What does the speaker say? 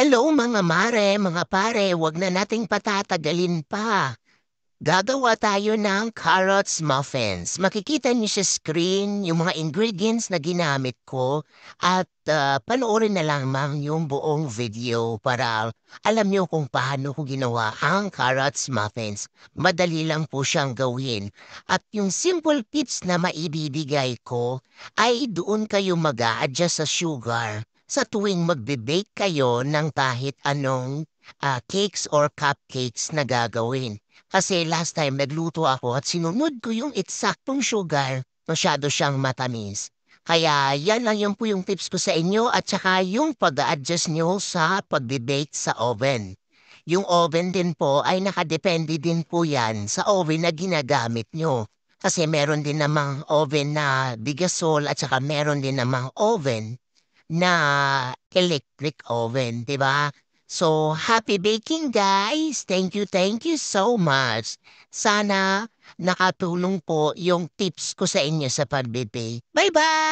Hello mga mare, mga pare, wag na nating patatagalin pa. Gagawa tayo ng carrots muffins. Makikita niyo sa screen yung mga ingredients na ginamit ko at uh, panoorin na lang ma'am yung buong video para alam niyo kung paano ko ginawa ang carrots muffins. Madali lang po siyang gawin. At yung simple tips na maibibigay ko ay doon kayo mag adjust sa sugar sa tuwing magbe-bake kayo ng kahit anong uh, cakes or cupcakes na gagawin. Kasi last time nagluto ako at sinunod ko yung eksaktong sugar, masyado siyang matamis. Kaya yan lang yung po yung tips ko sa inyo at saka yung pag-adjust nyo sa pag-bake sa oven. Yung oven din po ay nakadepende din po yan sa oven na ginagamit nyo. Kasi meron din namang oven na bigasol at saka meron din namang oven na electric oven, di ba? So, happy baking guys! Thank you, thank you so much! Sana nakatulong po yung tips ko sa inyo sa pagbebe. Bye-bye!